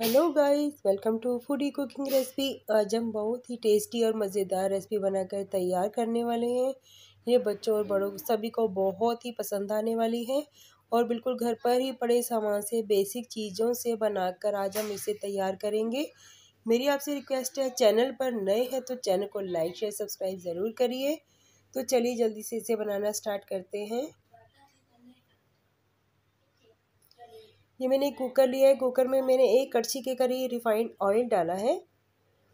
hello guys welcome to foodie cooking recipe आज हम बहुत ही टेस्टी और मज़ेदार रेसिपी बनाकर तैयार करने वाले हैं ये बच्चों और बड़ों सभी को बहुत ही पसंद आने वाली है और बिल्कुल घर पर ही पड़े सामान से बेसिक चीज़ों से बनाकर आज हम इसे तैयार करेंगे मेरी आपसे रिक्वेस्ट है चैनल पर नए हैं तो चैनल को लाइक शेयर सब्सक्राइब ज़रूर करिए तो चलिए जल्दी से इसे बनाना स्टार्ट करते हैं ये मैंने कुकर लिया है कुकर में मैंने एक कड़छी के करीब रिफाइंड ऑयल डाला है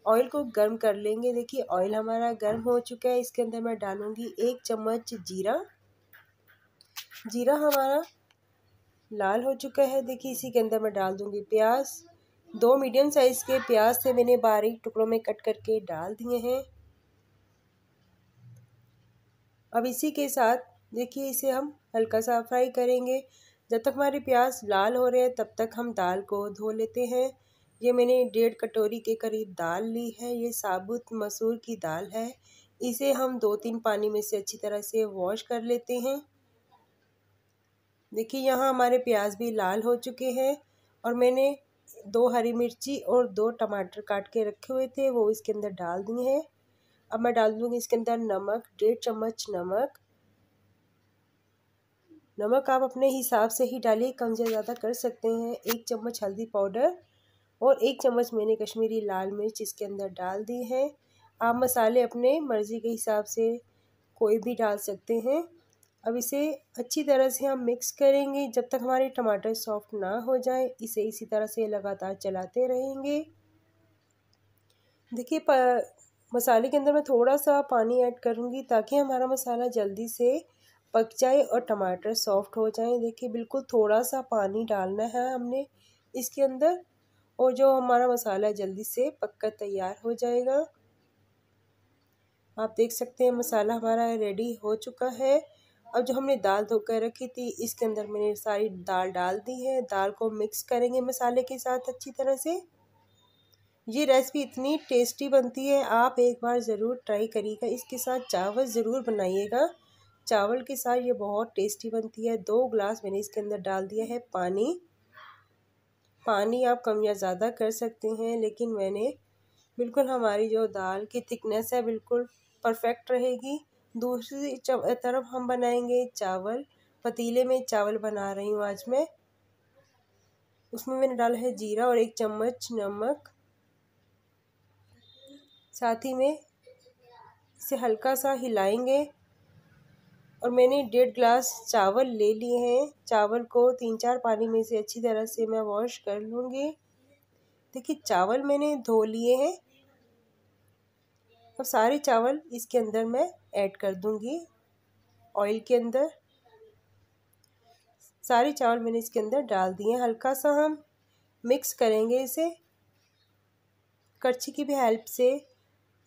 ऑयल को गर्म कर लेंगे देखिए ऑयल हमारा गर्म हो चुका है इसके अंदर मैं डालूँगी एक चम्मच जीरा जीरा हमारा लाल हो चुका है देखिए इसी के अंदर मैं डाल दूँगी प्याज दो मीडियम साइज़ के प्याज से मैंने बारीक टुकड़ों में कट करके डाल दिए हैं अब इसी के साथ देखिए इसे हम हल्का सा फ्राई करेंगे जब तक हमारे प्याज लाल हो रहे हैं तब तक हम दाल को धो लेते हैं ये मैंने डेढ़ कटोरी के करीब दाल ली है ये साबुत मसूर की दाल है इसे हम दो तीन पानी में से अच्छी तरह से वॉश कर लेते हैं देखिए यहाँ हमारे प्याज भी लाल हो चुके हैं और मैंने दो हरी मिर्ची और दो टमाटर काट के रखे हुए थे वो इसके अंदर डाल दिए हैं अब मैं डाल दूँगी इसके अंदर नमक डेढ़ चम्मच नमक नमक आप अपने हिसाब से ही डालिए कम से ज़्यादा कर सकते हैं एक चम्मच हल्दी पाउडर और एक चम्मच मैंने कश्मीरी लाल मिर्च इसके अंदर डाल दी है आप मसाले अपने मर्ज़ी के हिसाब से कोई भी डाल सकते हैं अब इसे अच्छी तरह से हम मिक्स करेंगे जब तक हमारे टमाटर सॉफ्ट ना हो जाए इसे इसी तरह से लगातार चलाते रहेंगे देखिए मसाले के अंदर मैं थोड़ा सा पानी ऐड करूँगी ताकि हमारा मसाला जल्दी से पक जाए और टमाटर सॉफ्ट हो जाए देखिए बिल्कुल थोड़ा सा पानी डालना है हमने इसके अंदर और जो हमारा मसाला जल्दी से पककर तैयार हो जाएगा आप देख सकते हैं मसाला हमारा रेडी हो चुका है अब जो हमने दाल धोकर रखी थी इसके अंदर मैंने सारी दाल डाल दी है दाल को मिक्स करेंगे मसाले के साथ अच्छी तरह से ये रेसिपी इतनी टेस्टी बनती है आप एक बार ज़रूर ट्राई करिएगा इसके साथ चावल ज़रूर बनाइएगा चावल के साथ ये बहुत टेस्टी बनती है दो ग्लास मैंने इसके अंदर डाल दिया है पानी पानी आप कम या ज़्यादा कर सकते हैं लेकिन मैंने बिल्कुल हमारी जो दाल की थिकनेस है बिल्कुल परफेक्ट रहेगी दूसरी तरफ हम बनाएंगे चावल पतीले में चावल बना रही हूँ आज मैं उसमें मैंने डाला है जीरा और एक चम्मच नमक साथ ही में इसे हल्का सा हिलाएंगे और मैंने डेढ़ गिलास चावल ले लिए हैं चावल को तीन चार पानी में से अच्छी तरह से मैं वॉश कर लूँगी देखिए चावल मैंने धो लिए हैं अब सारे चावल इसके अंदर मैं ऐड कर दूँगी ऑयल के अंदर सारे चावल मैंने इसके अंदर डाल दिए हैं हल्का सा हम मिक्स करेंगे इसे कड़छी की भी हेल्प से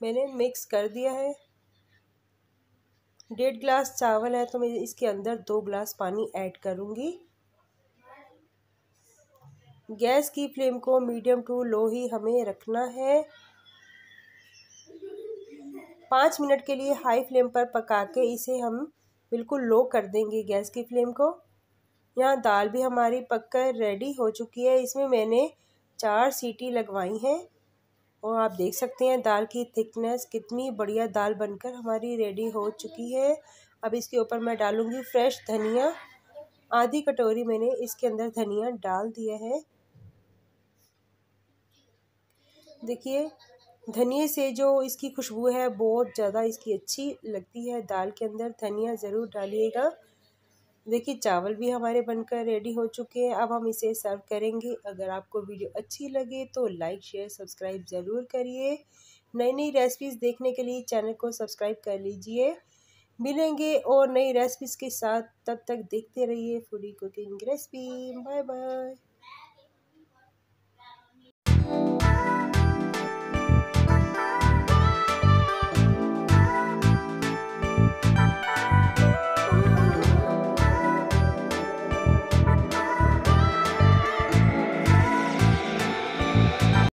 मैंने मिक्स कर दिया है डेढ़ गिलास चावल है तो मैं इसके अंदर दो ग्लास पानी ऐड करूँगी गैस की फ्लेम को मीडियम टू लो ही हमें रखना है पाँच मिनट के लिए हाई फ्लेम पर पका के इसे हम बिल्कुल लो कर देंगे गैस की फ्लेम को यहाँ दाल भी हमारी पक कर रेडी हो चुकी है इसमें मैंने चार सीटी लगवाई हैं और आप देख सकते हैं दाल की थिकनेस कितनी बढ़िया दाल बनकर हमारी रेडी हो चुकी है अब इसके ऊपर मैं डालूँगी फ्रेश धनिया आधी कटोरी मैंने इसके अंदर धनिया डाल दिया है देखिए धनिए से जो इसकी खुशबू है बहुत ज़्यादा इसकी अच्छी लगती है दाल के अंदर धनिया ज़रूर डालिएगा देखिए चावल भी हमारे बनकर रेडी हो चुके हैं अब हम इसे सर्व करेंगे अगर आपको वीडियो अच्छी लगे तो लाइक शेयर सब्सक्राइब ज़रूर करिए नई नई रेसिपीज़ देखने के लिए चैनल को सब्सक्राइब कर लीजिए मिलेंगे और नई रेसिपीज़ के साथ तब तक देखते रहिए foodie cooking recipe bye bye